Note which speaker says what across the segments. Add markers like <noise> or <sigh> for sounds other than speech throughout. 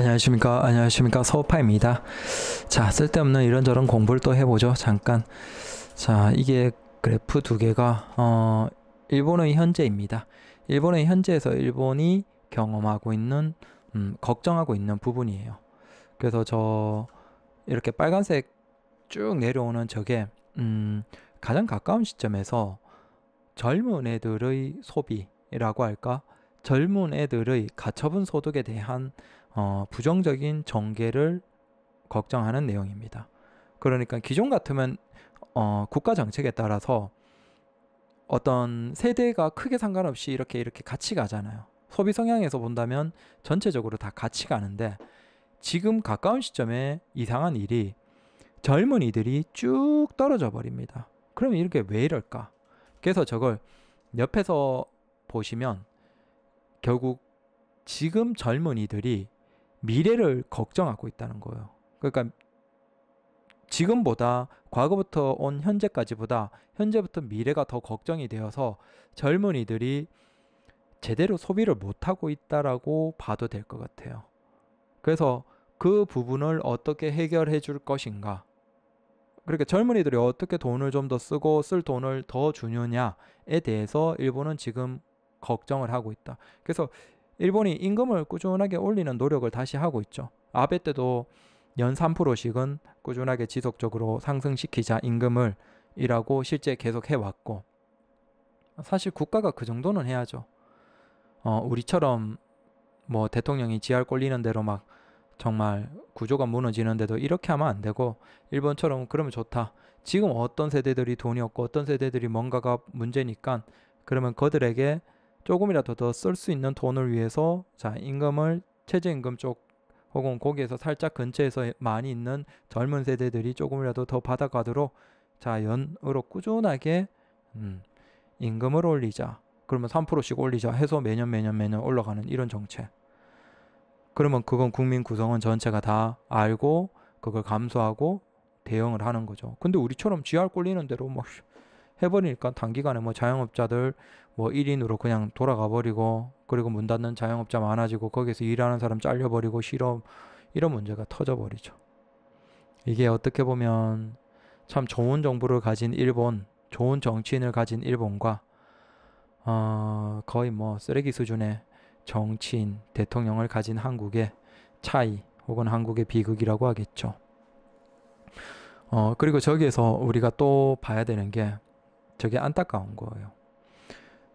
Speaker 1: 안녕하십니까 안녕하십니까 서우파입니다 자 쓸데없는 이런저런 공부를 또 해보죠 잠깐 자 이게 그래프 두 개가 어 일본의 현재입니다 일본의 현재에서 일본이 경험하고 있는 음, 걱정하고 있는 부분이에요 그래서 저 이렇게 빨간색 쭉 내려오는 저게 음, 가장 가까운 시점에서 젊은 애들의 소비라고 할까 젊은 애들의 가처분 소득에 대한 어, 부정적인 전개를 걱정하는 내용입니다. 그러니까 기존 같으면 어, 국가 정책에 따라서 어떤 세대가 크게 상관없이 이렇게 이렇게 같이 가잖아요. 소비 성향에서 본다면 전체적으로 다 같이 가는데 지금 가까운 시점에 이상한 일이 젊은이들이 쭉 떨어져 버립니다. 그럼 이렇게 왜 이럴까? 그래서 저걸 옆에서 보시면 결국 지금 젊은이들이 미래를 걱정하고 있다는 거예요. 그러니까 지금보다 과거부터 온 현재까지보다 현재부터 미래가 더 걱정이 되어서 젊은이들이 제대로 소비를 못하고 있다라고 봐도 될 것 같아요. 그래서 그 부분을 어떻게 해결해 줄 것인가. 그렇게 그러니까 젊은이들이 어떻게 돈을 좀 더 쓰고 쓸 돈을 더 주느냐에 대해서 일본은 지금 걱정을 하고 있다. 그래서 일본이 임금을 꾸준하게 올리는 노력을 다시 하고 있죠. 아베 때도 연 3%씩은 꾸준하게 지속적으로 상승시키자 임금을 이라고 실제 계속 해왔고 사실 국가가 그 정도는 해야죠. 어, 우리처럼 뭐 대통령이 지할 꼴리는 대로 막 정말 구조가 무너지는데도 이렇게 하면 안 되고 일본처럼 그러면 좋다. 지금 어떤 세대들이 돈이 없고 어떤 세대들이 뭔가가 문제니까 그러면 그들에게 조금이라도 더 쓸 수 있는 돈을 위해서 자 임금을 최저임금 쪽 혹은 거기에서 살짝 근처에서 많이 있는 젊은 세대들이 조금이라도 더 받아가도록 자 연으로 꾸준하게 음, 임금을 올리자 그러면 3%씩 올리자 해서 매년 매년 매년 올라가는 이런 정책 그러면 그건 국민 구성원 전체가 다 알고 그걸 감수하고 대응을 하는 거죠 근데 우리처럼 쥐알 꼴리는 대로 막 뭐, 해버리니까 단기간에 뭐 자영업자들 뭐 1인으로 그냥 돌아가 버리고 그리고 문 닫는 자영업자 많아지고 거기서 일하는 사람 잘려버리고 실업 이런 문제가 터져버리죠. 이게 어떻게 보면 참 좋은 정부를 가진 일본, 좋은 정치인을 가진 일본과 어, 거의 뭐 쓰레기 수준의 정치인, 대통령을 가진 한국의 차이 혹은 한국의 비극이라고 하겠죠. 어, 그리고 저기에서 우리가 또 봐야 되는 게 저게 안타까운 거예요.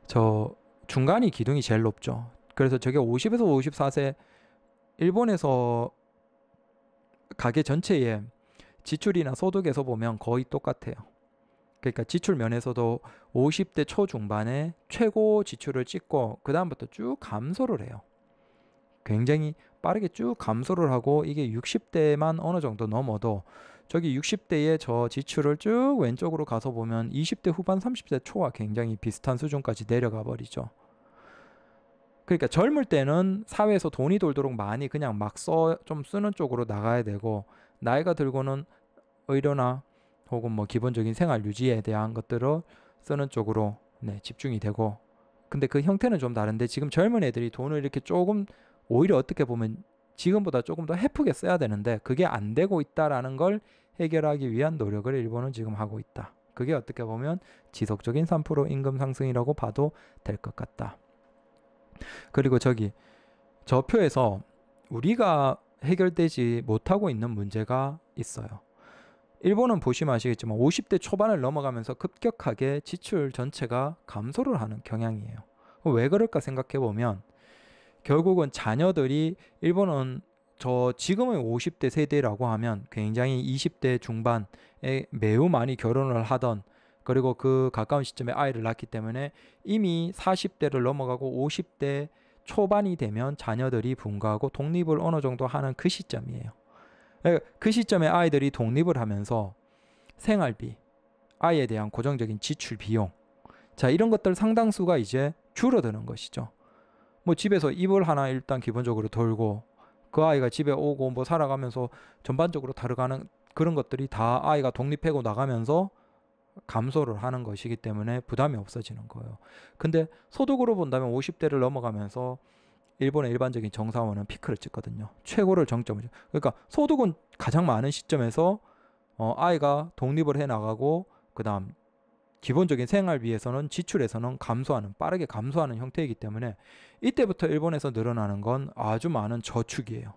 Speaker 1: 저 중간이 기둥이 제일 높죠. 그래서 저게 50에서 54세 일본에서 가게 전체의 지출이나 소득에서 보면 거의 똑같아요. 그러니까 지출 면에서도 50대 초중반에 최고 지출을 찍고 그 다음부터 쭉 감소를 해요. 굉장히 빠르게 쭉 감소를 하고 이게 60대만 어느 정도 넘어도 저기 60대의 저 지출을 쭉 왼쪽으로 가서 보면 20대 후반 30대 초와 굉장히 비슷한 수준까지 내려가 버리죠. 그러니까 젊을 때는 사회에서 돈이 돌도록 많이 그냥 막 써 좀 쓰는 쪽으로 나가야 되고 나이가 들고는 의료나 혹은 뭐 기본적인 생활 유지에 대한 것들을 쓰는 쪽으로 네, 집중이 되고 근데 그 형태는 좀 다른데 지금 젊은 애들이 돈을 이렇게 조금 오히려 어떻게 보면 지금보다 조금 더 헤프게 써야 되는데 그게 안 되고 있다라는 걸 해결하기 위한 노력을 일본은 지금 하고 있다. 그게 어떻게 보면 지속적인 3% 임금 상승이라고 봐도 될 것 같다. 그리고 저기 저 표에서 우리가 해결되지 못하고 있는 문제가 있어요. 일본은 보시면 아시겠지만 50대 초반을 넘어가면서 급격하게 지출 전체가 감소를 하는 경향이에요. 왜 그럴까 생각해 보면 결국은 자녀들이 일본은 저 지금의 50대 세대라고 하면 굉장히 20대 중반에 매우 많이 결혼을 하던 그리고 그 가까운 시점에 아이를 낳기 때문에 이미 40대를 넘어가고 50대 초반이 되면 자녀들이 분가하고 독립을 어느 정도 하는 그 시점이에요. 예, 그 시점에 아이들이 독립을 하면서 생활비, 아이에 대한 고정적인 지출 비용, 자 이런 것들 상당수가 이제 줄어드는 것이죠. 뭐 집에서 이불 하나 일단 기본적으로 돌고 그 아이가 집에 오고 뭐 살아가면서 전반적으로 다르가는 그런 것들이 다 아이가 독립하고 나가면서 감소를 하는 것이기 때문에 부담이 없어지는 거예요. 근데 소득으로 본다면 50대를 넘어가면서 일본의 일반적인 정사원은 피크를 찍거든요. 최고를 정점을. 찍. 그러니까 소득은 가장 많은 시점에서 어, 아이가 독립을 해 나가고 그다음 기본적인 생활비에서는 지출에서는 감소하는 빠르게 감소하는 형태이기 때문에 이때부터 일본에서 늘어나는 건 아주 많은 저축이에요.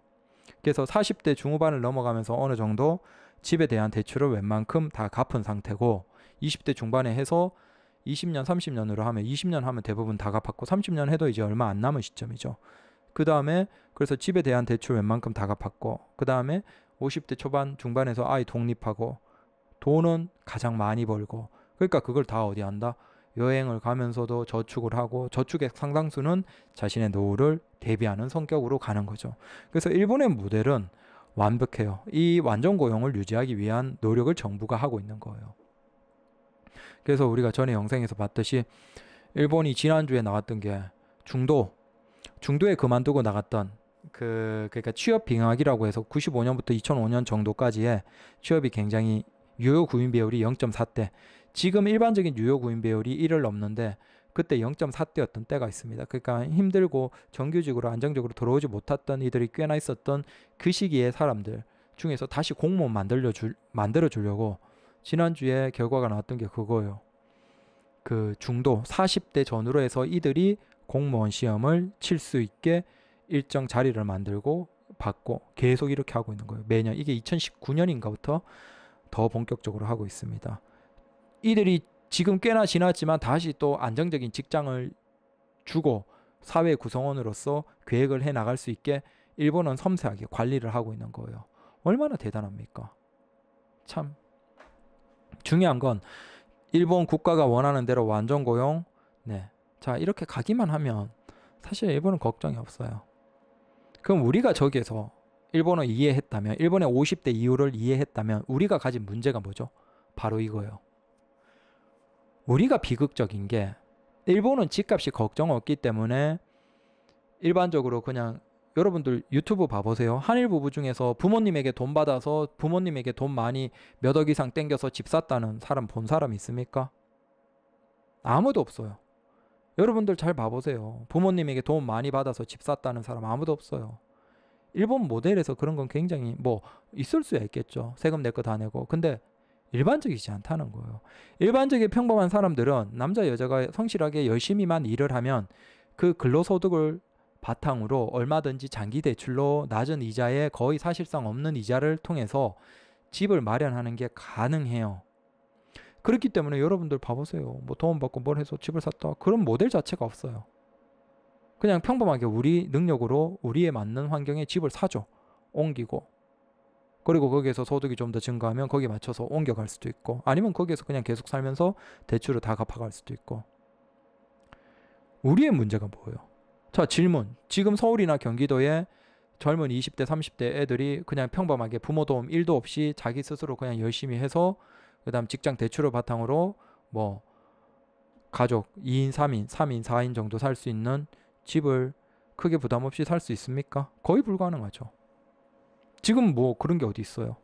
Speaker 1: 그래서 40대 중후반을 넘어가면서 어느 정도 집에 대한 대출을 웬만큼 다 갚은 상태고 20대 중반에 해서 20년, 30년으로 하면 20년 하면 대부분 다 갚았고 30년 해도 이제 얼마 안 남은 시점이죠. 그 다음에 그래서 집에 대한 대출 웬만큼 다 갚았고 그 다음에 50대 초반 중반에서 아이 독립하고 돈은 가장 많이 벌고 그러니까 그걸 다 어디 한다? 여행을 가면서도 저축을 하고 저축액 상당수는 자신의 노후를 대비하는 성격으로 가는 거죠. 그래서 일본의 모델은 완벽해요. 이 완전 고용을 유지하기 위한 노력을 정부가 하고 있는 거예요. 그래서 우리가 전에 영상에서 봤듯이 일본이 지난주에 나왔던 게 중도 중도에 그만두고 나갔던 그 그러니까 취업 빙하기라고 해서 95년부터 2005년 정도까지의 취업이 굉장히 유효 구인 비율이 0.4대 지금 일반적인 유효 구인 배율이 1을 넘는데 그때 0.4대였던 때가 있습니다. 그러니까 힘들고 정규직으로 안정적으로 들어오지 못했던 이들이 꽤나 있었던 그 시기의 사람들 중에서 다시 공무원 만들려 줄 만들어 주려고 지난주에 결과가 나왔던 게 그거예요. 그 중도 40대 전후로 해서 이들이 공무원 시험을 칠 수 있게 일정 자리를 만들고 받고 계속 이렇게 하고 있는 거예요. 매년 이게 2019년인가부터 더 본격적으로 하고 있습니다. 이들이 지금 꽤나 지났지만 다시 또 안정적인 직장을 주고 사회 구성원으로서 계획을 해 나갈 수 있게 일본은 섬세하게 관리를 하고 있는 거예요. 얼마나 대단합니까? 참 중요한 건 일본 국가가 원하는 대로 완전 고용. 네. 자, 이렇게 가기만 하면 사실 일본은 걱정이 없어요. 그럼 우리가 저기에서 일본을 이해했다면 일본의 50대 이후를 이해했다면 우리가 가진 문제가 뭐죠? 바로 이거예요. 우리가 비극적인 게 일본은 집값이 걱정 없기 때문에 일반적으로 그냥 여러분들 유튜브 봐보세요. 한일 부부 중에서 부모님에게 돈 받아서 부모님에게 돈 많이 몇 억 이상 땡겨서 집 샀다는 사람 본 사람 있습니까? 아무도 없어요. 여러분들 잘 봐보세요. 부모님에게 돈 많이 받아서 집 샀다는 사람 아무도 없어요. 일본 모델에서 그런 건 굉장히 뭐 있을 수야 있겠죠. 세금 내 거 다 내고. 근데 일반적이지 않다는 거예요. 일반적인 평범한 사람들은 남자 여자가 성실하게 열심히만 일을 하면 그 근로소득을 바탕으로 얼마든지 장기 대출로 낮은 이자에 거의 사실상 없는 이자를 통해서 집을 마련하는 게 가능해요. 그렇기 때문에 여러분들 봐보세요. 뭐 도움받고 뭘 해서 집을 샀다. 그런 모델 자체가 없어요. 그냥 평범하게 우리 능력으로 우리에 맞는 환경에 집을 사죠. 옮기고 그리고 거기에서 소득이 좀 더 증가하면 거기에 맞춰서 옮겨갈 수도 있고 아니면 거기에서 그냥 계속 살면서 대출을 다 갚아갈 수도 있고 우리의 문제가 뭐예요? 자 질문 지금 서울이나 경기도에 젊은 20대 30대 애들이 그냥 평범하게 부모 도움 1도 없이 자기 스스로 그냥 열심히 해서 그 다음 직장 대출을 바탕으로 뭐 가족 2인 3인 3인 4인 정도 살 수 있는 집을 크게 부담 없이 살 수 있습니까? 거의 불가능하죠 지금 뭐 그런 게 어디 있어요?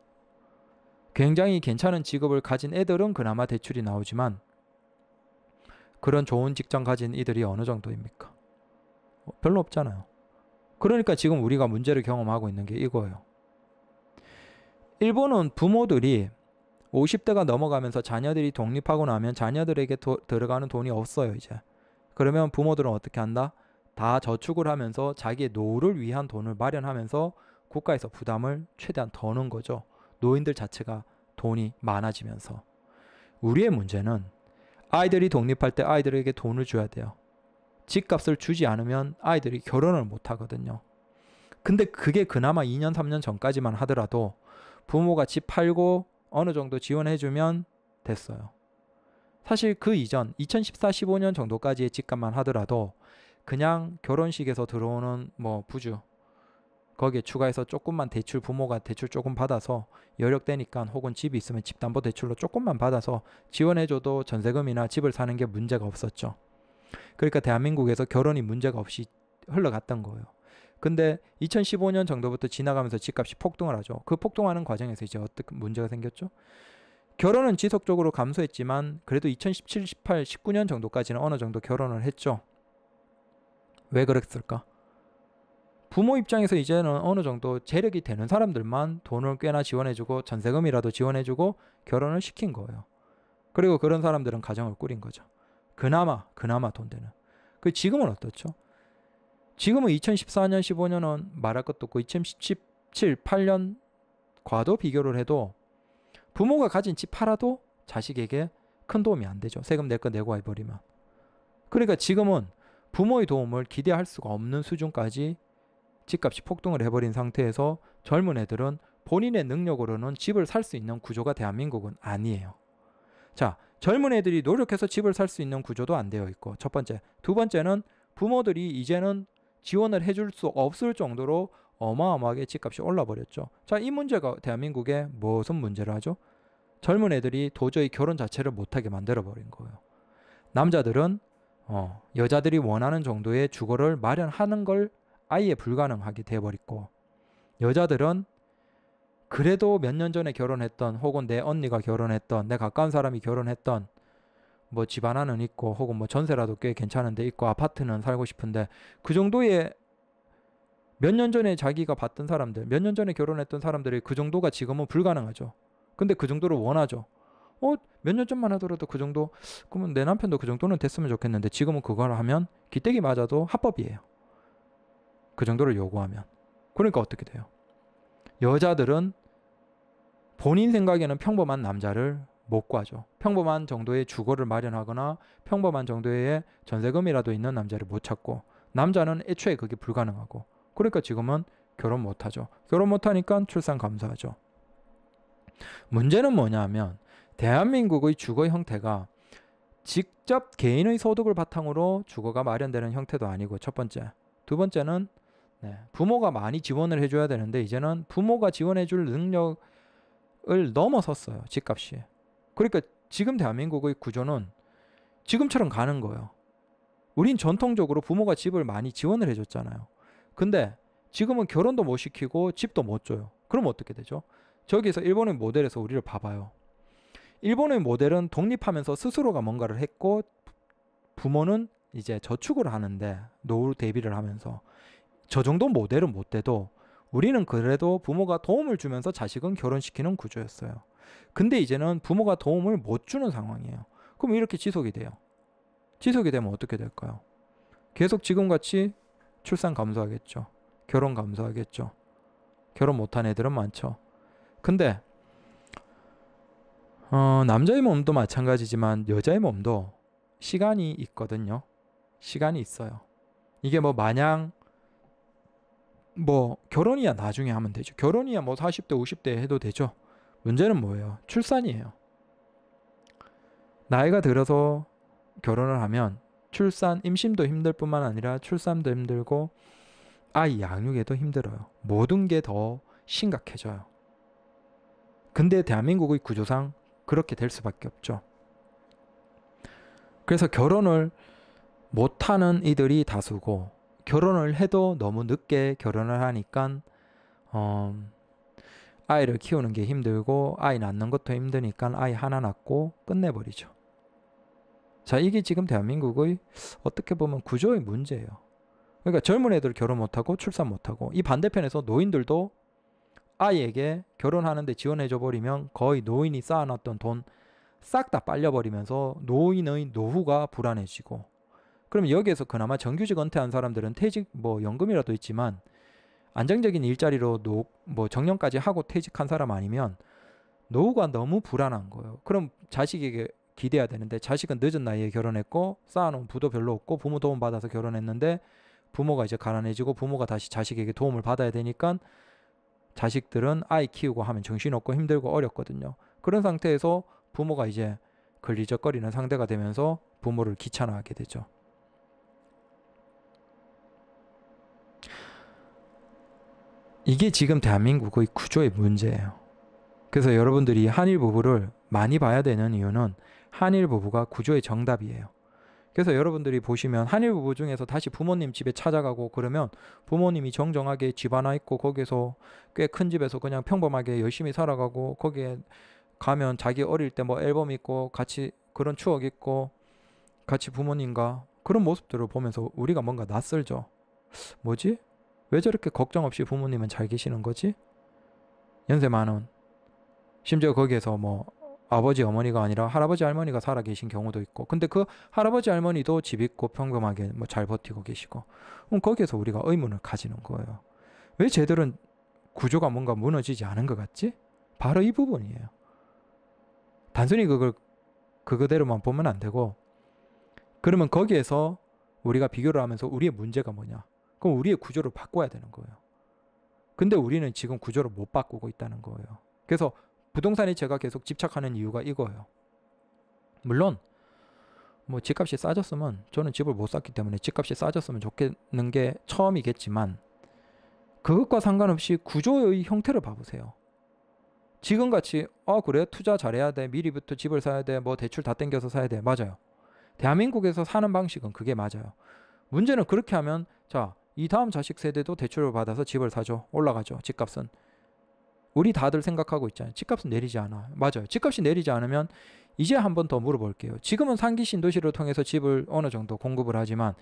Speaker 1: 굉장히 괜찮은 직업을 가진 애들은 그나마 대출이 나오지만 그런 좋은 직장 가진 이들이 어느 정도입니까? 어, 별로 없잖아요. 그러니까 지금 우리가 문제를 경험하고 있는 게 이거예요. 일본은 부모들이 50대가 넘어가면서 자녀들이 독립하고 나면 자녀들에게 도, 들어가는 돈이 없어요, 이제. 그러면 부모들은 어떻게 한다? 다 저축을 하면서 자기의 노후를 위한 돈을 마련하면서 국가에서 부담을 최대한 더는 거죠. 노인들 자체가 돈이 많아지면서. 우리의 문제는 아이들이 독립할 때 아이들에게 돈을 줘야 돼요. 집값을 주지 않으면 아이들이 결혼을 못 하거든요. 근데 그게 그나마 2년, 3년 전까지만 하더라도 부모가 집 팔고 어느 정도 지원해주면 됐어요. 사실 그 이전 2014, 15년 정도까지의 집값만 하더라도 그냥 결혼식에서 들어오는 뭐 부주 거기에 추가해서 조금만 대출 부모가 대출 조금 받아서 여력되니까 혹은 집이 있으면 집담보 대출로 조금만 받아서 지원해줘도 전세금이나 집을 사는 게 문제가 없었죠. 그러니까 대한민국에서 결혼이 문제가 없이 흘러갔던 거예요. 근데 2015년 정도부터 지나가면서 집값이 폭등을 하죠. 그 폭등하는 과정에서 이제 어떻게 문제가 생겼죠? 결혼은 지속적으로 감소했지만 그래도 2017, 18, 19년 정도까지는 어느 정도 결혼을 했죠. 왜 그랬을까? 부모 입장에서 이제는 어느 정도 재력이 되는 사람들만 돈을 꽤나 지원해주고 전세금이라도 지원해주고 결혼을 시킨 거예요. 그리고 그런 사람들은 가정을 꾸린 거죠. 그나마, 그나마 돈 되는. 그 지금은 어떻죠? 지금은 2014년, 15년은 말할 것도 없고 2017, 8년 과도 비교를 해도 부모가 가진 집 팔아도 자식에게 큰 도움이 안 되죠. 세금 내 거 내고 해버리면. 그러니까 지금은 부모의 도움을 기대할 수가 없는 수준까지 집값이 폭등을 해버린 상태에서 젊은 애들은 본인의 능력으로는 집을 살 수 있는 구조가 대한민국은 아니에요. 자, 젊은 애들이 노력해서 집을 살 수 있는 구조도 안 되어 있고, 첫 번째. 두 번째는 부모들이 이제는 지원을 해줄 수 없을 정도로 어마어마하게 집값이 올라버렸죠. 자, 이 문제가 대한민국에 무슨 문제를 하죠? 젊은 애들이 도저히 결혼 자체를 못하게 만들어버린 거예요. 남자들은 어, 여자들이 원하는 정도의 주거를 마련하는 걸 아예 불가능하게 돼버렸고 여자들은 그래도 몇 년 전에 결혼했던 혹은 내 언니가 결혼했던 내 가까운 사람이 결혼했던 뭐 집 하나는 있고 혹은 뭐 전세라도 꽤 괜찮은데 있고 아파트는 살고 싶은데 그 정도의 몇 년 전에 자기가 봤던 사람들 몇 년 전에 결혼했던 사람들이 그 정도가 지금은 불가능하죠 근데 그 정도를 원하죠 어, 몇 년 전만 하더라도 그 정도, 그러면 내 남편도 그 정도는 됐으면 좋겠는데 지금은 그걸 하면 기대기 맞아도 합법이에요. 그 정도를 요구하면. 그러니까 어떻게 돼요? 여자들은 본인 생각에는 평범한 남자를 못 구하죠. 평범한 정도의 주거를 마련하거나 평범한 정도의 전세금이라도 있는 남자를 못 찾고 남자는 애초에 그게 불가능하고 그러니까 지금은 결혼 못 하죠. 결혼 못 하니까 출산 감소하죠. 문제는 뭐냐면 대한민국의 주거 형태가 직접 개인의 소득을 바탕으로 주거가 마련되는 형태도 아니고 첫 번째, 두 번째는 네, 부모가 많이 지원을 해줘야 되는데 이제는 부모가 지원해줄 능력을 넘어섰어요 집값이. 그러니까 지금 대한민국의 구조는 지금처럼 가는 거예요. 우린 전통적으로 부모가 집을 많이 지원을 해줬잖아요. 근데 지금은 결혼도 못 시키고 집도 못 줘요. 그럼 어떻게 되죠? 저기에서 일본의 모델에서 우리를 봐봐요. 일본의 모델은 독립하면서 스스로가 뭔가를 했고 부모는 이제 저축을 하는데 노후 대비를 하면서 저 정도 모델은 못 돼도 우리는 그래도 부모가 도움을 주면서 자식은 결혼시키는 구조였어요. 근데 이제는 부모가 도움을 못 주는 상황이에요. 그럼 이렇게 지속이 돼요. 지속이 되면 어떻게 될까요? 계속 지금같이 출산 감소하겠죠. 결혼 감소하겠죠. 결혼 못한 애들은 많죠. 근데 어, 남자의 몸도 마찬가지지만 여자의 몸도 시간이 있거든요. 시간이 있어요. 이게 뭐 마냥 뭐 결혼이야 나중에 하면 되죠. 결혼이야 뭐 40대 50대 해도 되죠. 문제는 뭐예요? 출산이에요. 나이가 들어서 결혼을 하면 출산 임신도 힘들 뿐만 아니라 출산도 힘들고 아이 양육에도 힘들어요. 모든 게 더 심각해져요. 근데 대한민국의 구조상 그렇게 될 수밖에 없죠. 그래서 결혼을 못하는 이들이 다수고 결혼을 해도 너무 늦게 결혼을 하니까 어, 아이를 키우는 게 힘들고 아이 낳는 것도 힘드니까 아이 하나 낳고 끝내버리죠. 자, 이게 지금 대한민국의 어떻게 보면 구조의 문제예요. 그러니까 젊은 애들 결혼 못하고 출산 못하고 이 반대편에서 노인들도 아이에게 결혼하는데 지원해줘 버리면 거의 노인이 쌓아놨던 돈 싹 다 빨려버리면서 노인의 노후가 불안해지고 그럼 여기에서 그나마 정규직 은퇴한 사람들은 퇴직 뭐 연금이라도 있지만 안정적인 일자리로 노, 뭐 정년까지 하고 퇴직한 사람 아니면 노후가 너무 불안한 거예요. 그럼 자식에게 기대야 되는데 자식은 늦은 나이에 결혼했고 쌓아놓은 부도 별로 없고 부모 도움 받아서 결혼했는데 부모가 이제 가난해지고 부모가 다시 자식에게 도움을 받아야 되니까 자식들은 아이 키우고 하면 정신없고 힘들고 어렵거든요. 그런 상태에서 부모가 이제 걸리적거리는 상대가 되면서 부모를 귀찮아하게 되죠. 이게 지금 대한민국의 구조의 문제예요. 그래서 여러분들이 한일 부부를 많이 봐야 되는 이유는 한일 부부가 구조의 정답이에요. 그래서 여러분들이 보시면 한일 부부 중에서 다시 부모님 집에 찾아가고 그러면 부모님이 정정하게 집 하나 있고 거기서 꽤 큰 집에서 그냥 평범하게 열심히 살아가고 거기에 가면 자기 어릴 때 뭐 앨범 있고 같이 그런 추억 있고 같이 부모님과 그런 모습들을 보면서 우리가 뭔가 낯설죠. 뭐지? 왜 저렇게 걱정 없이 부모님은 잘 계시는 거지? 연세 많은 심지어 거기에서 뭐 아버지 어머니가 아니라 할아버지 할머니가 살아 계신 경우도 있고 근데 그 할아버지 할머니도 집 있고 평범하게 뭐 잘 버티고 계시고 그럼 거기에서 우리가 의문을 가지는 거예요 왜 쟤들은 구조가 뭔가 무너지지 않은 것 같지? 바로 이 부분이에요 단순히 그걸 그거대로만 보면 안 되고 그러면 거기에서 우리가 비교를 하면서 우리의 문제가 뭐냐 그럼 우리의 구조를 바꿔야 되는 거예요. 근데 우리는 지금 구조를 못 바꾸고 있다는 거예요. 그래서 부동산에 제가 계속 집착하는 이유가 이거예요. 물론 뭐 집값이 싸졌으면 저는 집을 못 샀기 때문에 집값이 싸졌으면 좋겠는 게 처음이겠지만 그것과 상관없이 구조의 형태를 봐보세요. 지금 같이 아 그래 투자 잘해야 돼 미리부터 집을 사야 돼 뭐 대출 다 땡겨서 사야 돼 맞아요. 대한민국에서 사는 방식은 그게 맞아요. 문제는 그렇게 하면 자이 다음 자식 세대도 대출을 받아서 집을 사죠. 올라가죠. 집값은. 우리 다들 생각하고 있잖아요. 집값은 내리지 않아. 맞아요. 집값이 내리지 않으면 이제 한 번 더 물어볼게요. 지금은 상기 신도시를 통해서 집을 어느 정도 공급을 하지만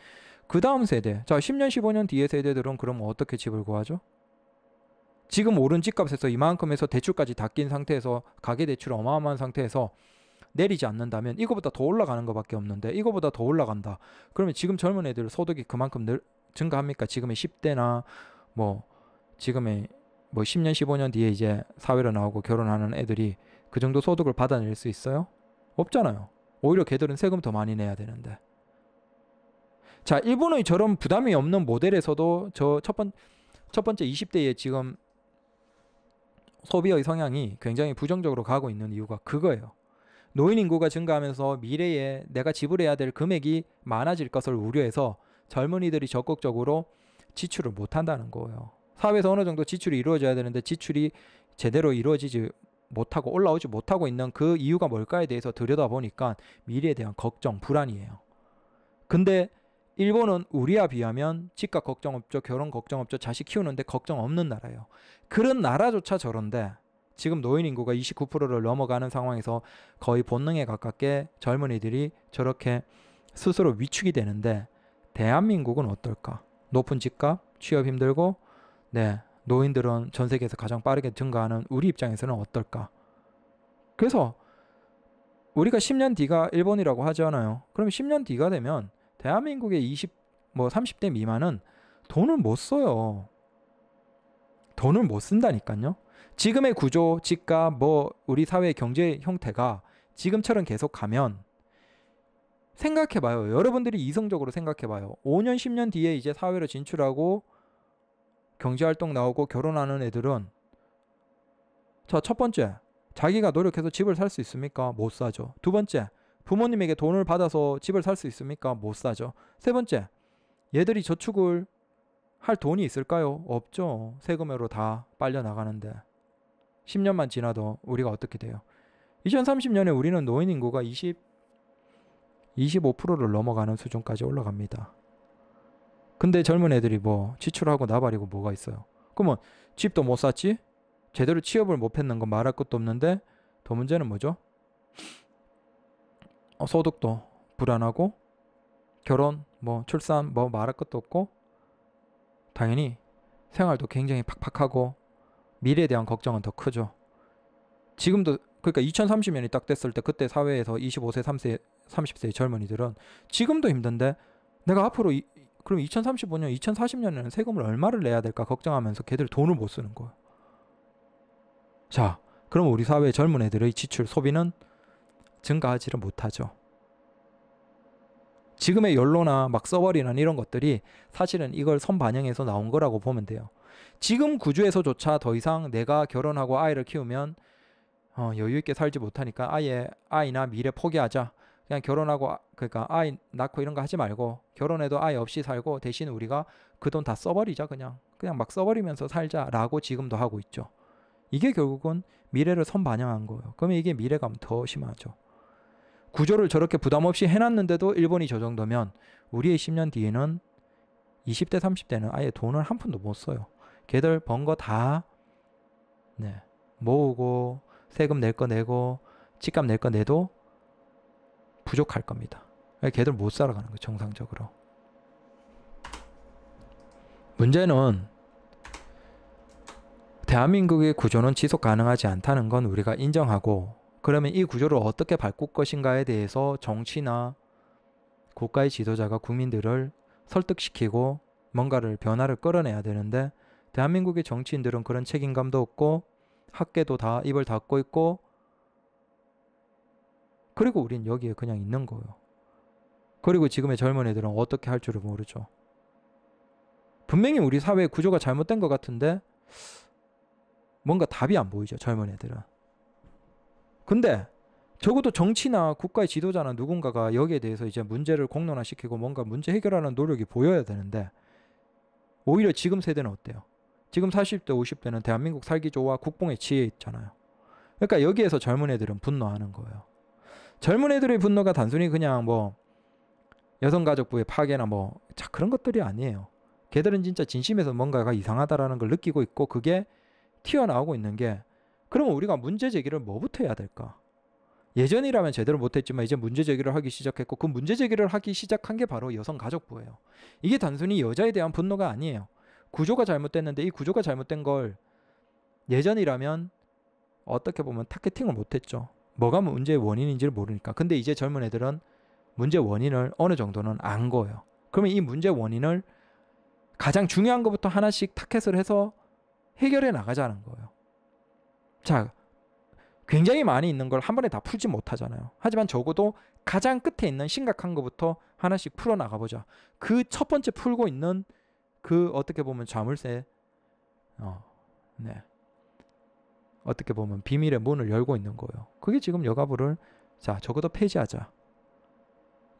Speaker 1: 그 다음 세대, 자 10년, 15년 뒤의 세대들은 그럼 어떻게 집을 구하죠? 지금 오른 집값에서 이만큼에서 대출까지 닦인 상태에서 가계 대출 어마어마한 상태에서 내리지 않는다면 이거보다 더 올라가는 것밖에 없는데 이거보다 더 올라간다. 그러면 지금 젊은 애들 소득이 그만큼 늘 증가합니까? 지금의 10대나 뭐 지금의 뭐 10년, 15년 뒤에 이제 사회로 나오고 결혼하는 애들이 그 정도 소득을 받아낼 수 있어요? 없잖아요. 오히려 걔들은 세금 더 많이 내야 되는데. 자, 일본의 저런 부담이 없는 모델에서도 저 첫 번, 첫 번째 20대에 지금 소비의 성향이 굉장히 부정적으로 가고 있는 이유가 그거예요. 노인 인구가 증가하면서 미래에 내가 지불해야 될 금액이 많아질 것을 우려해서 젊은이들이 적극적으로 지출을 못한다는 거예요. 사회에서 어느 정도 지출이 이루어져야 되는데 지출이 제대로 이루어지지 못하고 올라오지 못하고 있는 그 이유가 뭘까에 대해서 들여다보니까 미래에 대한 걱정, 불안이에요. 근데 일본은 우리와 비하면 집값 걱정 없죠, 결혼 걱정 없죠, 자식 키우는데 걱정 없는 나라예요. 그런 나라조차 저런데 지금 노인 인구가 29%를 넘어가는 상황에서 거의 본능에 가깝게 젊은이들이 저렇게 스스로 위축이 되는데 대한민국은 어떨까? 높은 집값, 취업 힘들고, 네, 노인들은 전 세계에서 가장 빠르게 증가하는 우리 입장에서는 어떨까? 그래서 우리가 10년 뒤가 일본이라고 하잖아요. 그럼 10년 뒤가 되면 대한민국의 20, 뭐 30대 미만은 돈을 못 써요. 돈을 못 쓴다니까요. 지금의 구조, 집값, 뭐 우리 사회 경제 형태가 지금처럼 계속 가면 생각해봐요. 여러분들이 이성적으로 생각해봐요. 5년, 10년 뒤에 이제 사회로 진출하고 경제활동 나오고 결혼하는 애들은 자, 첫 번째, 자기가 노력해서 집을 살 수 있습니까? 못 사죠. 두 번째, 부모님에게 돈을 받아서 집을 살 수 있습니까? 못 사죠. 세 번째, 얘들이 저축을 할 돈이 있을까요? 없죠. 세금으로 다 빨려 나가는데. 10년만 지나도 우리가 어떻게 돼요? 2030년에 우리는 노인 인구가 20 25%를 넘어가는 수준까지 올라갑니다. 근데 젊은 애들이 뭐 지출하고 나발이고 뭐가 있어요. 그러면 집도 못 샀지? 제대로 취업을 못 했는 건 말할 것도 없는데 더 문제는 뭐죠? 어, 소득도 불안하고 결혼 뭐 출산 뭐 말할 것도 없고 당연히 생활도 굉장히 팍팍하고 미래에 대한 걱정은 더 크죠. 지금도 그러니까 2030년이 딱 됐을 때 그때 사회에서 25세, 3세, 30세 젊은이들은 지금도 힘든데 내가 앞으로 이, 그럼 2035년, 2040년에는 세금을 얼마를 내야 될까 걱정하면서 걔들 돈을 못 쓰는 거야. 자, 그럼 우리 사회 젊은 애들의 지출 소비는 증가하지를 못하죠. 지금의 연로나 막 써버리는 이런 것들이 사실은 이걸 선반영해서 나온 거라고 보면 돼요. 지금 구조에서조차 더 이상 내가 결혼하고 아이를 키우면 어, 여유 있게 살지 못하니까 아예 아이나 미래 포기하자. 그냥 결혼하고 아, 그러니까 아이 낳고 이런 거 하지 말고 결혼해도 아이 없이 살고 대신 우리가 그 돈 다 써버리자 그냥 그냥 막 써버리면서 살자라고 지금도 하고 있죠. 이게 결국은 미래를 선반영한 거예요. 그러면 이게 미래감 더 심하죠. 구조를 저렇게 부담 없이 해놨는데도 일본이 저 정도면 우리의 10년 뒤에는 20대 30대는 아예 돈을 한 푼도 못 써요. 걔들 번 거다 네, 모으고 세금 낼 거 내고 집값 낼 거 내도 부족할 겁니다. 걔들 못 살아가는 거 정상적으로. 문제는 대한민국의 구조는 지속 가능하지 않다는 건 우리가 인정하고 그러면 이 구조를 어떻게 바꿀 것인가에 대해서 정치나 국가의 지도자가 국민들을 설득시키고 뭔가를 변화를 끌어내야 되는데 대한민국의 정치인들은 그런 책임감도 없고 학계도 다 입을 닫고 있고 그리고 우린 여기에 그냥 있는 거예요. 그리고 지금의 젊은 애들은 어떻게 할 줄을 모르죠. 분명히 우리 사회의 구조가 잘못된 것 같은데 뭔가 답이 안 보이죠. 젊은 애들은. 근데 적어도 정치나 국가의 지도자나 누군가가 여기에 대해서 이제 문제를 공론화시키고 뭔가 문제 해결하는 노력이 보여야 되는데 오히려 지금 세대는 어때요? 지금 40대, 50대는 대한민국 살기 좋아 국뽕에 취해 있잖아요. 그러니까 여기에서 젊은 애들은 분노하는 거예요. 젊은 애들의 분노가 단순히 그냥 뭐 여성가족부의 파괴나 뭐자 그런 것들이 아니에요. 걔들은 진짜 진심에서 뭔가가 이상하다라는 걸 느끼고 있고 그게 튀어나오고 있는 게 그러면 우리가 문제 제기를 뭐부터 해야 될까? 예전이라면 제대로 못했지만 이제 문제 제기를 하기 시작했고 그 문제 제기를 하기 시작한 게 바로 여성가족부예요. 이게 단순히 여자에 대한 분노가 아니에요. 구조가 잘못됐는데 이 구조가 잘못된 걸 예전이라면 어떻게 보면 타겟팅을 못했죠. 뭐가 문제의 원인인지를 모르니까. 근데 이제 젊은 애들은 문제 원인을 어느 정도는 안 거예요. 그러면 이 문제 원인을 가장 중요한 것부터 하나씩 타켓을 해서 해결해 나가자는 거예요. 자, 굉장히 많이 있는 걸 한 번에 다 풀지 못하잖아요. 하지만 적어도 가장 끝에 있는 심각한 것부터 하나씩 풀어 나가보자. 그 첫 번째 풀고 있는 그 어떻게 보면 자물쇠 어, 네. 어떻게 보면 비밀의 문을 열고 있는 거예요. 그게 지금 여가부를 자 적어도 폐지하자.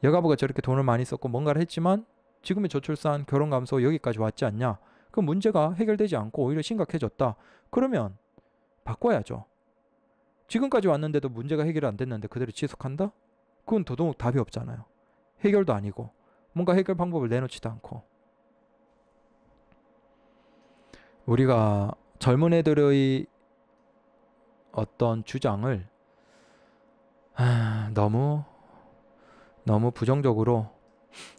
Speaker 1: 여가부가 저렇게 돈을 많이 썼고 뭔가를 했지만 지금의 저출산 결혼 감소 여기까지 왔지 않냐? 그 문제가 해결되지 않고 오히려 심각해졌다. 그러면 바꿔야죠. 지금까지 왔는데도 문제가 해결 안 됐는데 그대로 지속한다? 그건 도덕 답이 없잖아요. 해결도 아니고 뭔가 해결 방법을 내놓지도 않고 우리가 젊은 애들의 어떤 주장을 아, 너무 너무 부정적으로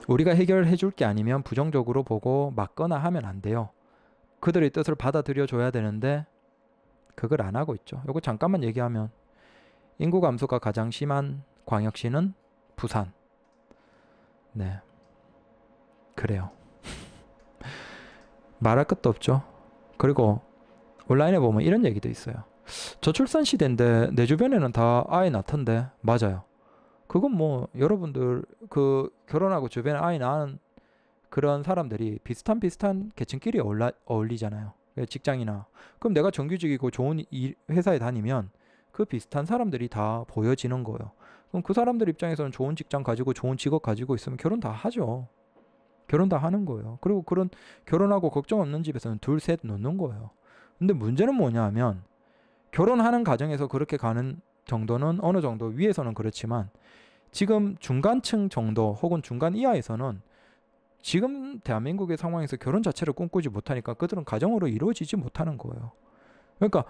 Speaker 1: 우리가 해결해 줄게 아니면 부정적으로 보고 막거나 하면 안 돼요. 그들의 뜻을 받아들여 줘야 되는데 그걸 안 하고 있죠. 요거 잠깐만 얘기하면 인구 감소가 가장 심한 광역시는 부산. 네. 그래요. <laughs> 말할 것도 없죠. 그리고 온라인에 보면 이런 얘기도 있어요. 저출산 시대인데 내 주변에는 다 아이 낳던데 맞아요. 그건 뭐 여러분들 그 결혼하고 주변에 아이 낳은 그런 사람들이 비슷한 비슷한 계층끼리 어울라, 어울리잖아요. 예, 직장이나 그럼 내가 정규직이고 좋은 일, 회사에 다니면 그 비슷한 사람들이 다 보여지는 거예요. 그럼 그 사람들 입장에서는 좋은 직장 가지고 좋은 직업 가지고 있으면 결혼 다 하죠. 결혼 다 하는 거예요. 그리고 그런 결혼하고 걱정 없는 집에서는 둘, 셋 놓는 거예요. 근데 문제는 뭐냐면 결혼하는 가정에서 그렇게 가는 정도는 어느 정도 위에서는 그렇지만 지금 중간층 정도 혹은 중간 이하에서는 지금 대한민국의 상황에서 결혼 자체를 꿈꾸지 못하니까 그들은 가정으로 이루어지지 못하는 거예요. 그러니까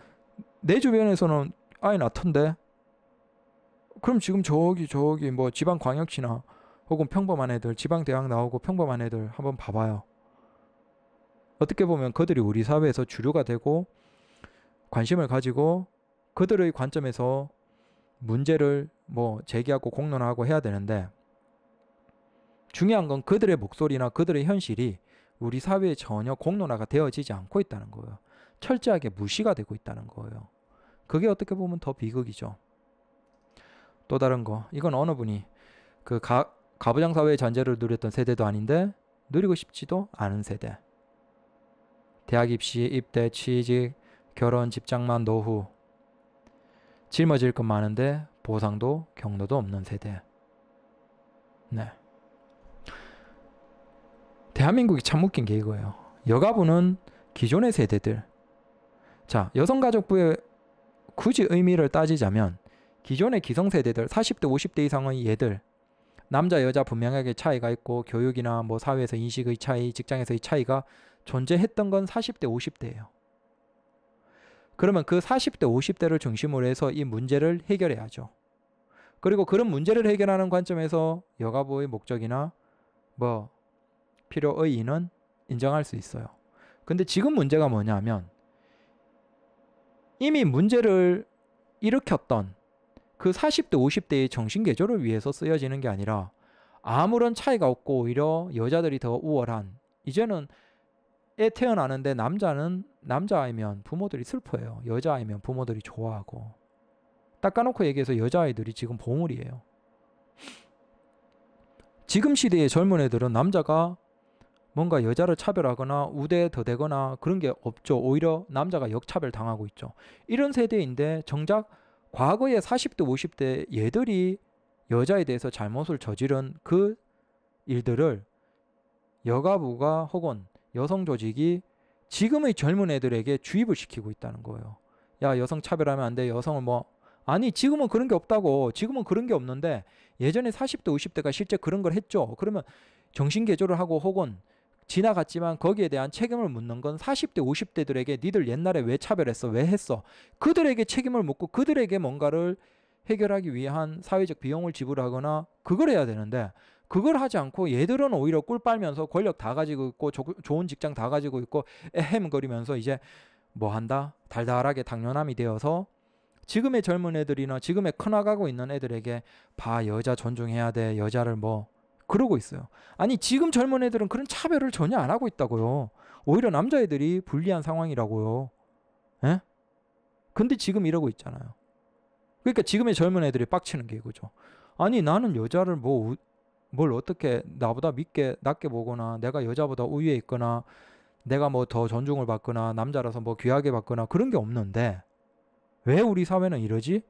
Speaker 1: 내 주변에서는 아예 낳던데 그럼 지금 저기 저기 뭐 지방 광역시나 혹은 평범한 애들 지방 대학 나오고 평범한 애들 한번 봐봐요. 어떻게 보면 그들이 우리 사회에서 주류가 되고 관심을 가지고 그들의 관점에서 문제를 뭐 제기하고 공론화하고 해야 되는데 중요한 건 그들의 목소리나 그들의 현실이 우리 사회에 전혀 공론화가 되어지지 않고 있다는 거예요. 철저하게 무시가 되고 있다는 거예요. 그게 어떻게 보면 더 비극이죠. 또 다른 거 이건 어느 분이 그 가, 가부장 사회의 전제를 누렸던 세대도 아닌데 누리고 싶지도 않은 세대. 대학 입시, 입대, 취직, 결혼, 직장만 노후. 짊어질 것 많은데 보상도 경로도 없는 세대. 네. 대한민국이 참 웃긴 게 이거예요. 여가부는 기존의 세대들. 자, 여성가족부의 굳이 의미를 따지자면 기존의 기성세대들, 40대, 50대 이상의 얘들, 남자 여자 분명하게 차이가 있고 교육이나 뭐 사회에서 인식의 차이, 직장에서의 차이가 존재했던 건 40대, 50대예요. 그러면 그 40대, 50대를 중심으로 해서 이 문제를 해결해야죠. 그리고 그런 문제를 해결하는 관점에서 여가부의 목적이나 뭐 필요 의의는 인정할 수 있어요. 근데 지금 문제가 뭐냐면 이미 문제를 일으켰던 그 40대, 50대의 정신계절을 위해서 쓰여지는 게 아니라 아무런 차이가 없고 오히려 여자들이 더 우월한 이제는 애 태어나는데 남자는 남자아이면 부모들이 슬퍼해요. 여자아이면 부모들이 좋아하고 닦아놓고 얘기해서 여자아이들이 지금 보물이에요. 지금 시대의 젊은 애들은 남자가 뭔가 여자를 차별하거나 우대 더 되거나 그런 게 없죠. 오히려 남자가 역차별 당하고 있죠. 이런 세대인데 정작 과거에 40대, 50대 얘들이 여자에 대해서 잘못을 저지른 그 일들을 여가부가 혹은 여성 조직이 지금의 젊은 애들에게 주입을 시키고 있다는 거예요. 야, 여성 차별하면 안 돼. 여성을 뭐 아니, 지금은 그런 게 없다고. 지금은 그런 게 없는데 예전에 40대, 50대가 실제 그런 걸 했죠. 그러면 정신 개조를 하고 혹은 지나갔지만 거기에 대한 책임을 묻는 건 40대, 50대들에게 니들 옛날에 왜 차별했어? 왜 했어? 그들에게 책임을 묻고 그들에게 뭔가를 해결하기 위한 사회적 비용을 지불하거나 그걸 해야 되는데 그걸 하지 않고 얘들은 오히려 꿀 빨면서 권력 다 가지고 있고 조, 좋은 직장 다 가지고 있고 에헴거리면서 이제 뭐 한다? 달달하게 당연함이 되어서 지금의 젊은 애들이나 지금의 커나가고 있는 애들에게 봐 여자 존중해야 돼 여자를 뭐 그러고 있어요. 아니 지금 젊은 애들은 그런 차별을 전혀 안 하고 있다고요. 오히려 남자애들이 불리한 상황이라고요. 예? 근데 지금 이러고 있잖아요. 그러니까 지금의 젊은 애들이 빡치는 게 이거죠. 아니 나는 여자를 뭐 뭘 어떻게 나보다 믿게 낮게 보거나 내가 여자보다 우위에 있거나 내가 뭐 더 존중을 받거나 남자라서 뭐 귀하게 받거나 그런 게 없는데 왜 우리 사회는 이러지?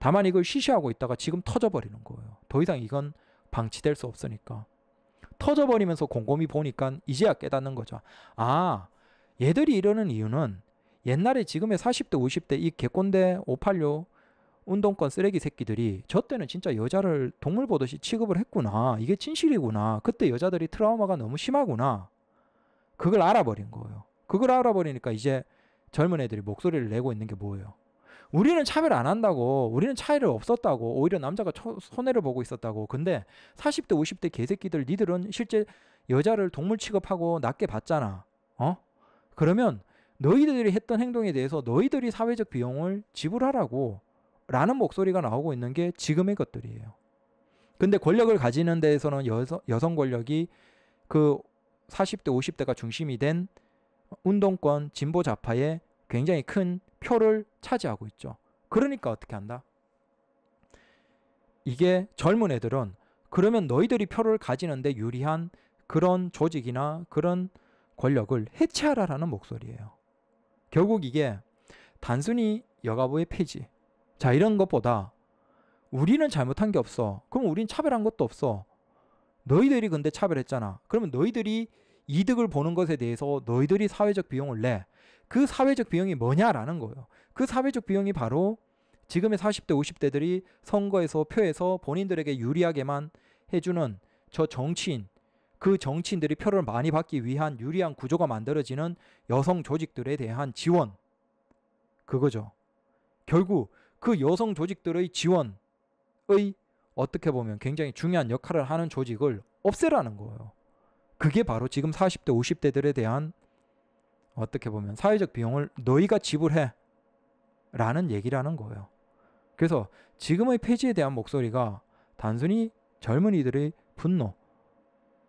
Speaker 1: 다만 이걸 쉬쉬하고 있다가 지금 터져버리는 거예요. 더 이상 이건 방치될 수 없으니까. 터져버리면서 곰곰이 보니까 이제야 깨닫는 거죠. 아, 얘들이 이러는 이유는 옛날에 지금의 40대, 50대 이 개꼰대 586 운동권 쓰레기 새끼들이 저 때는 진짜 여자를 동물 보듯이 취급을 했구나. 이게 진실이구나. 그때 여자들이 트라우마가 너무 심하구나. 그걸 알아버린 거예요. 그걸 알아버리니까 이제 젊은 애들이 목소리를 내고 있는 게 뭐예요? 우리는 차별 안 한다고 우리는 차이를 없었다고 오히려 남자가 처, 손해를 보고 있었다고 근데 40대 50대 개새끼들 니들은 실제 여자를 동물 취급하고 낮게 봤잖아 어 그러면 너희들이 했던 행동에 대해서 너희들이 사회적 비용을 지불하라고 라는 목소리가 나오고 있는 게 지금의 것들이에요 근데 권력을 가지는 데에서는 여성, 여성 권력이 그 40대 50대가 중심이 된 운동권 진보 좌파의 굉장히 큰 표를 차지하고 있죠. 그러니까 어떻게 한다? 이게 젊은 애들은 그러면 너희들이 표를 가지는데 유리한 그런 조직이나 그런 권력을 해체하라라는 목소리예요. 결국 이게 단순히 여가부의 폐지. 자, 이런 것보다 우리는 잘못한 게 없어. 그럼 우린 차별한 것도 없어. 너희들이 근데 차별했잖아. 그러면 너희들이 이득을 보는 것에 대해서 너희들이 사회적 비용을 내. 그 사회적 비용이 뭐냐라는 거예요. 그 사회적 비용이 바로 지금의 40대, 50대들이 선거에서 표에서 본인들에게 유리하게만 해주는 저 정치인, 그 정치인들이 표를 많이 받기 위한 유리한 구조가 만들어지는 여성 조직들에 대한 지원. 그거죠. 결국 그 여성 조직들의 지원의 어떻게 보면 굉장히 중요한 역할을 하는 조직을 없애라는 거예요. 그게 바로 지금 40대, 50대들에 대한 어떻게 보면 사회적 비용을 너희가 지불해 라는 얘기라는 거예요. 그래서 지금의 폐지에 대한 목소리가 단순히 젊은이들의 분노,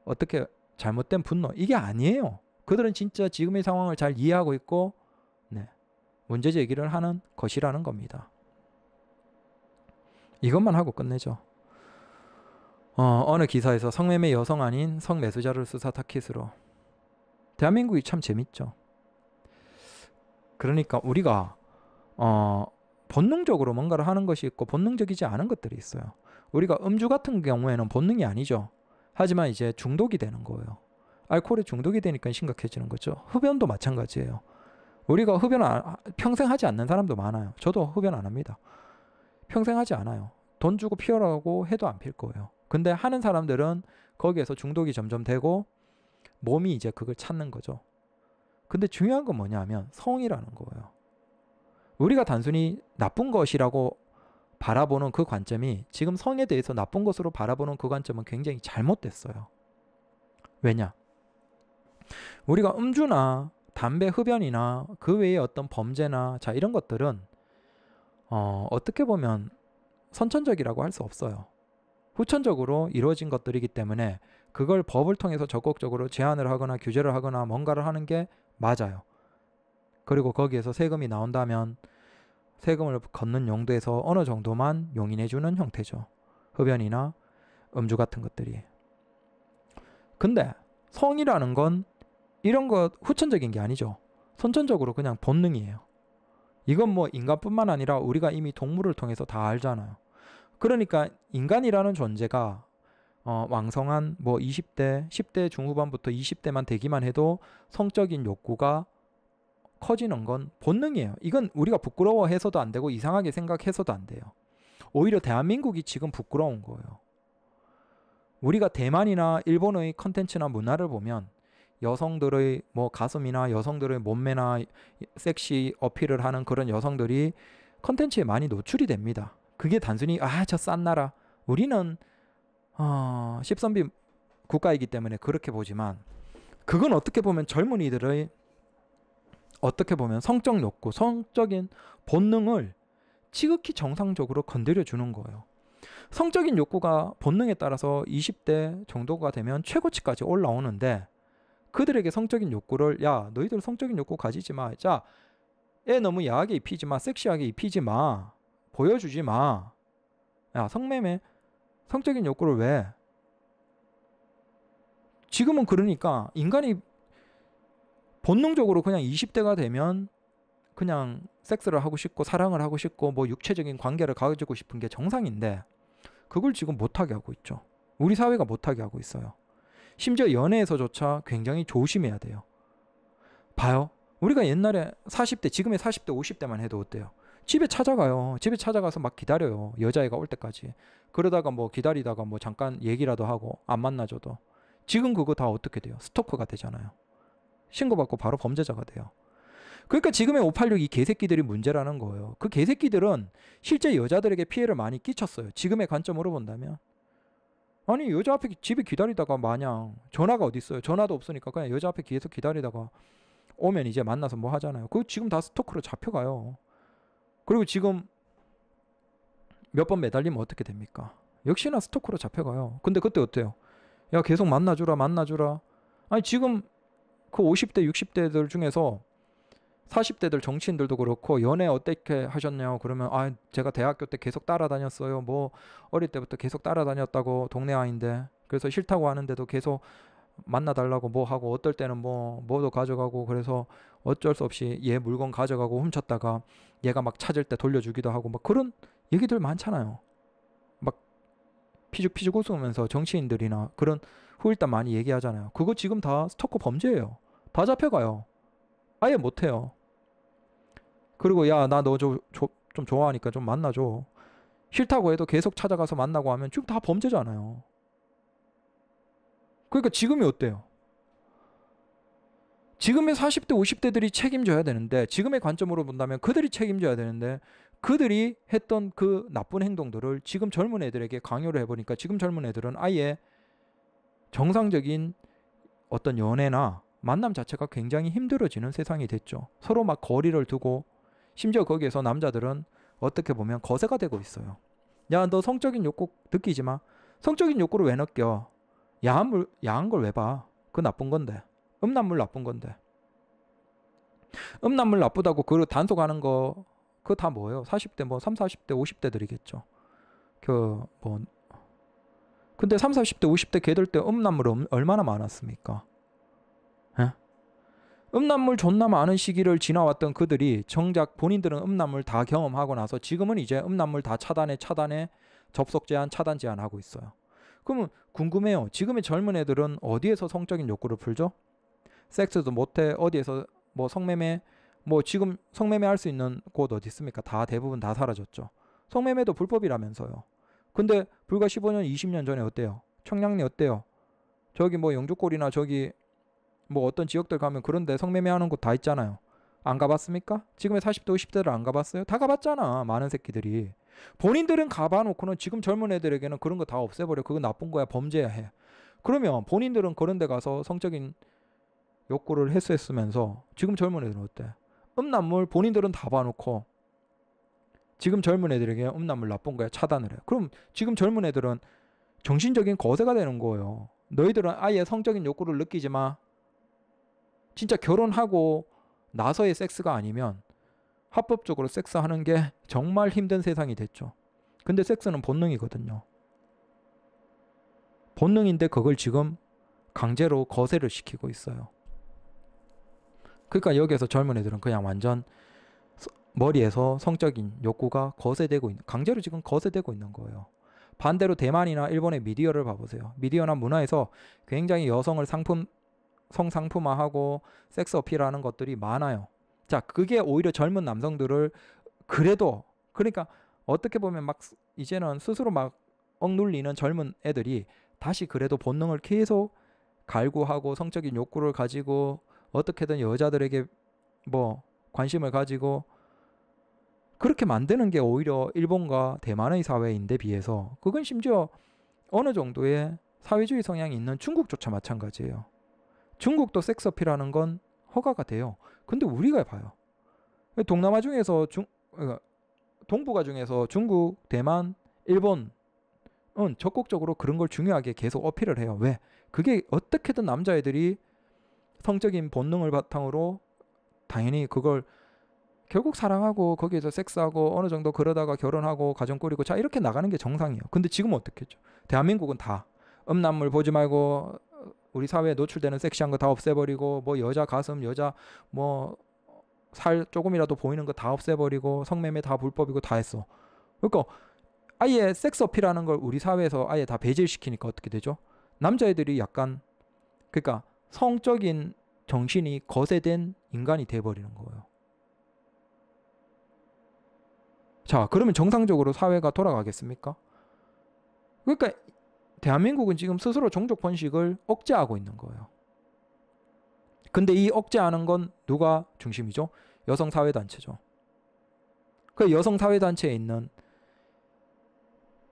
Speaker 1: 어떻게 잘못된 분노, 이게 아니에요. 그들은 진짜 지금의 상황을 잘 이해하고 있고, 네, 문제 제기를 하는 것이라는 겁니다. 이것만 하고 끝내죠. 어, 어느 기사에서 성매매 여성 아닌 성매수자를 수사 타킷으로. 대한민국이 참 재밌죠. 그러니까 우리가 어 본능적으로 뭔가를 하는 것이 있고 본능적이지 않은 것들이 있어요. 우리가 음주 같은 경우에는 본능이 아니죠. 하지만 이제 중독이 되는 거예요. 알코올에 중독이 되니까 심각해지는 거죠. 흡연도 마찬가지예요. 우리가 흡연 안, 평생 하지 않는 사람도 많아요. 저도 흡연 안 합니다. 평생 하지 않아요. 돈 주고 피우라고 해도 안 필 거예요. 근데 하는 사람들은 거기에서 중독이 점점 되고 몸이 이제 그걸 찾는 거죠. 근데 중요한 건 뭐냐면 성이라는 거예요. 우리가 단순히 나쁜 것이라고 바라보는 그 관점이 지금 성에 대해서 나쁜 것으로 바라보는 그 관점은 굉장히 잘못됐어요. 왜냐? 우리가 음주나 담배 흡연이나 그외에 어떤 범죄나 자 이런 것들은 어, 어떻게 보면 선천적이라고 할 수 없어요. 후천적으로 이루어진 것들이기 때문에 그걸 법을 통해서 적극적으로 제한을 하거나 규제를 하거나 뭔가를 하는 게 맞아요. 그리고 거기에서 세금이 나온다면 세금을 걷는 용도에서 어느 정도만 용인해주는 형태죠. 흡연이나 음주 같은 것들이. 근데 성이라는 건 이런 것 후천적인 게 아니죠. 선천적으로 그냥 본능이에요. 이건 뭐 인간뿐만 아니라 우리가 이미 동물을 통해서 다 알잖아요. 그러니까 인간이라는 존재가 어, 왕성한 뭐 20대, 10대 중후반부터 20대만 되기만 해도 성적인 욕구가 커지는 건 본능이에요. 이건 우리가 부끄러워해서도 안 되고 이상하게 생각해서도 안 돼요. 오히려 대한민국이 지금 부끄러운 거예요. 우리가 대만이나 일본의 컨텐츠나 문화를 보면 여성들의 뭐 가슴이나 여성들의 몸매나 섹시 어필을 하는 그런 여성들이 컨텐츠에 많이 노출이 됩니다. 그게 단순히 아, 저싼 나라. 우리는 어, 13비 국가이기 때문에 그렇게 보지만 그건 어떻게 보면 젊은이들의 어떻게 보면 성적 욕구, 성적인 본능을 지극히 정상적으로 건드려 주는 거예요. 성적인 욕구가 본능에 따라서 20대 정도가 되면 최고치까지 올라오는데 그들에게 성적인 욕구를 야 너희들 성적인 욕구 가지지 마. 자, 애 너무 야하게 입히지 마. 섹시하게 입히지 마. 보여주지 마. 야 성매매 성적인 욕구를 왜? 지금은 그러니까 인간이 본능적으로 그냥 20대가 되면 그냥 섹스를 하고 싶고 사랑을 하고 싶고 뭐 육체적인 관계를 가지고 싶은 게 정상인데 그걸 지금 못하게 하고 있죠. 우리 사회가 못하게 하고 있어요. 심지어 연애에서조차 굉장히 조심해야 돼요. 봐요. 우리가 옛날에 40대, 지금의 40대, 50대만 해도 어때요? 집에 찾아가요. 집에 찾아가서 막 기다려요. 여자애가 올 때까지. 그러다가 뭐 기다리다가 뭐 잠깐 얘기라도 하고 안 만나줘도. 지금 그거 다 어떻게 돼요? 스토커가 되잖아요. 신고받고 바로 범죄자가 돼요. 그러니까 지금의 586 이 개새끼들이 문제라는 거예요. 그 개새끼들은 실제 여자들에게 피해를 많이 끼쳤어요. 지금의 관점으로 본다면. 아니 여자 앞에 집에 기다리다가 마냥 전화가 어디 있어요? 전화도 없으니까 그냥 여자 앞에 계속 기다리다가 오면 이제 만나서 뭐 하잖아요. 그 지금 다스토커로 잡혀가요. 그리고 지금 몇 번 매달리면 어떻게 됩니까? 역시나 스토커로 잡혀가요. 근데 그때 어때요? 야, 계속 만나주라, 만나주라. 아니, 지금 그 50대, 60대들 중에서 40대들 정치인들도 그렇고 연애 어떻게 하셨냐고 그러면 아 제가 대학교 때 계속 따라다녔어요 뭐 어릴 때부터 계속 따라다녔다고 동네 아인데 그래서 싫다고 하는데도 계속 만나달라고 뭐 하고 어떨 때는 뭐 뭐도 가져가고 그래서 어쩔 수 없이 얘 물건 가져가고 훔쳤다가 얘가 막 찾을 때 돌려주기도 하고 막 그런 얘기들 많잖아요. 막 피죽피죽 웃으면서 정치인들이나 그런 후일담 많이 얘기하잖아요. 그거 지금 다 스토커 범죄예요. 다 잡혀가요. 아예 못해요. 그리고 야 나 너 좀 좋아하니까 좀 만나줘. 싫다고 해도 계속 찾아가서 만나고 하면 지금 다 범죄잖아요. 그러니까 지금이 어때요? 지금의 40대, 50대들이 책임져야 되는데 지금의 관점으로 본다면 그들이 책임져야 되는데 그들이 했던 그 나쁜 행동들을 지금 젊은 애들에게 강요를 해보니까 지금 젊은 애들은 아예 정상적인 어떤 연애나 만남 자체가 굉장히 힘들어지는 세상이 됐죠. 서로 막 거리를 두고 심지어 거기에서 남자들은 어떻게 보면 거세가 되고 있어요. 야, 너 성적인 욕구 느끼지 마. 성적인 욕구를 왜 느껴? 야한, 야한 걸 왜 봐? 그 나쁜 건데. 음란물 나쁜 건데. 음란물 나쁘다고 그 단속하는 거 그거 다 뭐예요? 40대 뭐 3, 40대, 50대들이겠죠. 그뭐 근데 3, 40대, 50대 걔들 때 음란물 얼마나 많았습니까? 에? 예? 음란물 존나 많은 시기를 지나왔던 그들이 정작 본인들은 음란물 다 경험하고 나서 지금은 이제 음란물 다 차단해 차단해 접속 제한 차단 제한하고 있어요. 그러면 궁금해요. 지금의 젊은 애들은 어디에서 성적인 욕구를 풀죠? 섹스도 못해 어디에서 뭐 성매매 뭐 지금 성매매 할 수 있는 곳 어디 있습니까? 다 대부분 다 사라졌죠. 성매매도 불법이라면서요. 근데 불과 15년, 20년 전에 어때요? 청량리 어때요? 저기 뭐 영주골이나 저기 뭐 어떤 지역들 가면 그런데 성매매하는 곳 다 있잖아요. 안 가봤습니까? 지금의 40대, 50대를 안 가봤어요? 다 가봤잖아. 많은 새끼들이. 본인들은 가봐놓고는 지금 젊은 애들에게는 그런 거 다 없애버려. 그건 나쁜 거야. 범죄야 해. 그러면 본인들은 그런 데 가서 성적인 욕구를 해소했으면서 지금 젊은 애들은 어때? 음란물 본인들은 다 봐놓고 지금 젊은 애들에게 음란물 나쁜 거야 차단을 해. 그럼 지금 젊은 애들은 정신적인 거세가 되는 거예요. 너희들은 아예 성적인 욕구를 느끼지 마. 진짜 결혼하고 나서의 섹스가 아니면 합법적으로 섹스하는 게 정말 힘든 세상이 됐죠. 근데 섹스는 본능이거든요. 본능인데 그걸 지금 강제로 거세를 시키고 있어요. 그러니까 여기에서 젊은 애들은 그냥 완전 머리에서 성적인 욕구가 거세되고 있는 강제로 지금 거세되고 있는 거예요. 반대로 대만이나 일본의 미디어를 봐보세요. 미디어나 문화에서 굉장히 여성을 상품 성상품화하고 섹스 어필하는 것들이 많아요. 자, 그게 오히려 젊은 남성들을 그래도 그러니까 어떻게 보면 막 이제는 스스로 막 억눌리는 젊은 애들이 다시 그래도 본능을 계속 갈구하고 성적인 욕구를 가지고 어떻게든 여자들에게 뭐 관심을 가지고 그렇게 만드는 게 오히려 일본과 대만의 사회인데 비해서 그건 심지어 어느 정도의 사회주의 성향이 있는 중국조차 마찬가지예요. 중국도 섹서피라는건 허가가 돼요. 근데 우리가 봐요. 동남아 중에서 중 어, 동북아 중에서 중국, 대만, 일본은 적극적으로 그런 걸 중요하게 계속 어필을 해요. 왜? 그게 어떻게든 남자애들이 성적인 본능을 바탕으로 당연히 그걸 결국 사랑하고 거기에서 섹스하고 어느 정도 그러다가 결혼하고 가정 꾸리고 자 이렇게 나가는 게 정상이에요. 근데 지금 어떻게죠 대한민국은 다 음란물 보지 말고 우리 사회에 노출되는 섹시한 거 다 없애버리고 뭐 여자 가슴 여자 뭐 살 조금이라도 보이는 거 다 없애버리고 성매매 다 불법이고 다 했어. 그러니까 아예 섹스 어필하는 걸 우리 사회에서 아예 다 배제시키니까 어떻게 되죠? 남자애들이 약간 그러니까 성적인 정신이 거세된 인간이 돼버리는 거예요. 자, 그러면 정상적으로 사회가 돌아가겠습니까? 그러니까 대한민국은 지금 스스로 종족 번식을 억제하고 있는 거예요. 근데 이 억제하는 건 누가 중심이죠? 여성사회단체죠. 그 여성사회단체에 있는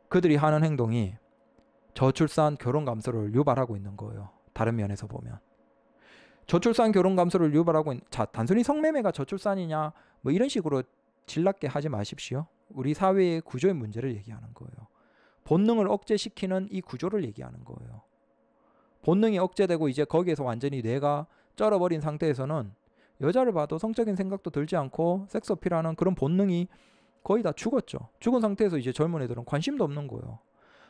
Speaker 1: 그들이 하는 행동이 저출산 결혼 감소를 유발하고 있는 거예요. 다른 면에서 보면. 저출산 결혼 감소를 유발하고 있는 자 단순히 성매매가 저출산이냐 뭐 이런 식으로 질납게 하지 마십시오. 우리 사회의 구조의 문제를 얘기하는 거예요. 본능을 억제시키는 이 구조를 얘기하는 거예요. 본능이 억제되고 이제 거기에서 완전히 뇌가 쩔어버린 상태에서는 여자를 봐도 성적인 생각도 들지 않고 섹스 피라는 그런 본능이 거의 다 죽었죠. 죽은 상태에서 이제 젊은 애들은 관심도 없는 거예요.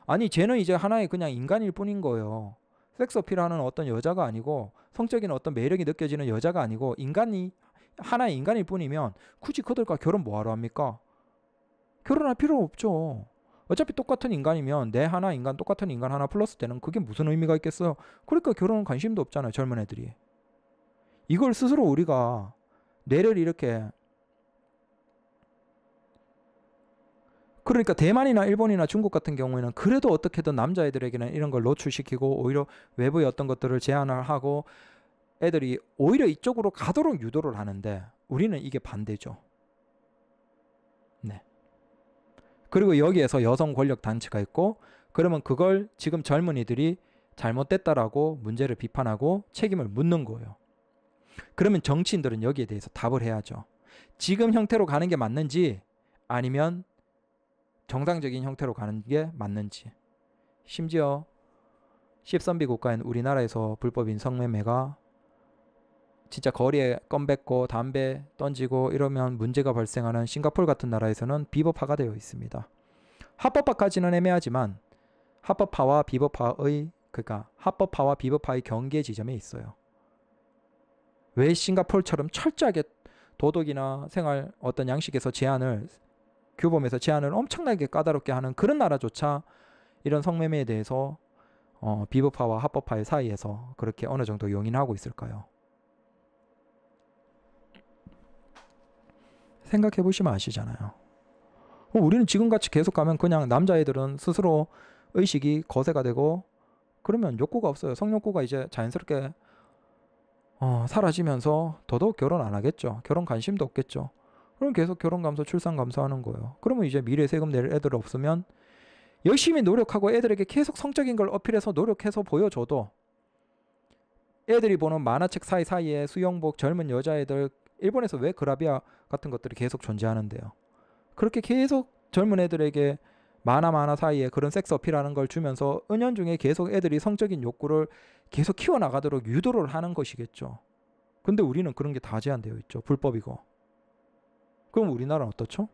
Speaker 1: 아니 쟤는 이제 하나의 그냥 인간일 뿐인 거예요. 섹스 어필하는 어떤 여자가 아니고 성적인 어떤 매력이 느껴지는 여자가 아니고 인간이 하나의 인간일 뿐이면 굳이 그들과 결혼 뭐하러 합니까? 결혼할 필요 없죠. 어차피 똑같은 인간이면 내 하나 인간 똑같은 인간 하나 플러스 되는 그게 무슨 의미가 있겠어요? 그러니까 결혼은 관심도 없잖아요. 젊은 애들이. 이걸 스스로 우리가 뇌를 이렇게 그러니까 대만이나 일본이나 중국 같은 경우에는 그래도 어떻게든 남자애들에게는 이런 걸 노출시키고 오히려 외부의 어떤 것들을 제한을 하고 애들이 오히려 이쪽으로 가도록 유도를 하는데 우리는 이게 반대죠. 네. 그리고 여기에서 여성 권력 단체가 있고 그러면 그걸 지금 젊은이들이 잘못됐다라고 문제를 비판하고 책임을 묻는 거예요. 그러면 정치인들은 여기에 대해서 답을 해야죠. 지금 형태로 가는 게 맞는지 아니면 정상적인 형태로 가는 게 맞는지 심지어 10선비 국가인 우리나라에서 불법 인성매매가 진짜 거리에 껌 뱉고 담배 던지고 이러면 문제가 발생하는 싱가폴 같은 나라에서는 비법화가 되어 있습니다. 합법화까지는 애매하지만 합법화와 비법화의 그러니까 합법화와 비법화의 경계 지점에 있어요. 왜 싱가폴처럼 철저하게 도덕이나 생활 어떤 양식에서 제한을 규범에서 제한을 엄청나게 까다롭게 하는 그런 나라조차 이런 성매매에 대해서 어, 비법화와합법화의 사이에서 그렇게 어느 정도 용인하고 있을까요? 생각해 보시면 아시잖아요. 어, 우리는 지금같이 계속 가면 그냥 남자애들은 스스로 의식이 거세가 되고 그러면 욕구가 없어요. 성욕구가 이제 자연스럽게 어, 사라지면서 더더욱 결혼 안 하겠죠. 결혼 관심도 없겠죠. 그럼 계속 결혼 감소, 출산 감소하는 거예요. 그러면 이제 미래 세금 낼 애들 없으면 열심히 노력하고 애들에게 계속 성적인 걸 어필해서 노력해서 보여줘도 애들이 보는 만화책 사이사이에 수영복 젊은 여자애들 일본에서 왜 그라비아 같은 것들이 계속 존재하는데요. 그렇게 계속 젊은 애들에게 만화 만화 사이에 그런 섹스 어필하는 걸 주면서 은연중에 계속 애들이 성적인 욕구를 계속 키워나가도록 유도를 하는 것이겠죠. 근데 우리는 그런 게 다 제한되어 있죠. 불법이고. 그럼 우리나라는 어떻죠?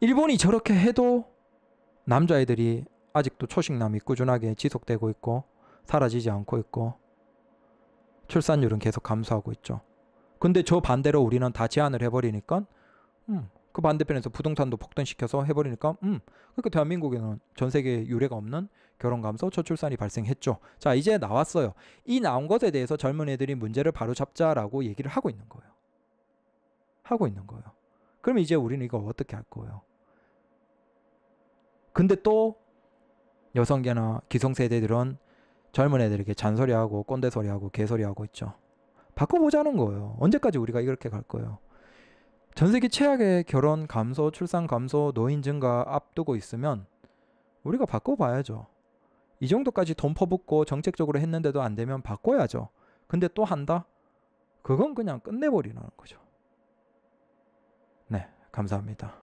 Speaker 1: 일본이 저렇게 해도 남자애들이 아직도 초식남이 꾸준하게 지속되고 있고 사라지지 않고 있고 출산율은 계속 감소하고 있죠. 근데 저 반대로 우리는 다 제한을 해버리니까 음, 그 반대편에서 부동산도 폭등시켜서 해버리니까 음, 그러니까 대한민국에는 전 세계에 유례가 없는 결혼 감소, 저출산이 발생했죠. 자 이제 나왔어요. 이 나온 것에 대해서 젊은 애들이 문제를 바로 잡자라고 얘기를 하고 있는 거예요. 하고 있는 거예요. 그럼 이제 우리는 이거 어떻게 할 거예요? 근데 또 여성계나 기성세대들은 젊은 애들에게 잔소리하고 꼰대 소리하고 개소리하고 있죠. 바꿔보자는 거예요. 언제까지 우리가 이렇게 갈 거예요? 전 세계 최악의 결혼 감소, 출산 감소, 노인 증가 앞두고 있으면 우리가 바꿔봐야죠. 이 정도까지 돈 퍼붓고 정책적으로 했는데도 안 되면 바꿔야죠. 근데 또 한다? 그건 그냥 끝내버리는 거죠. 감사합니다.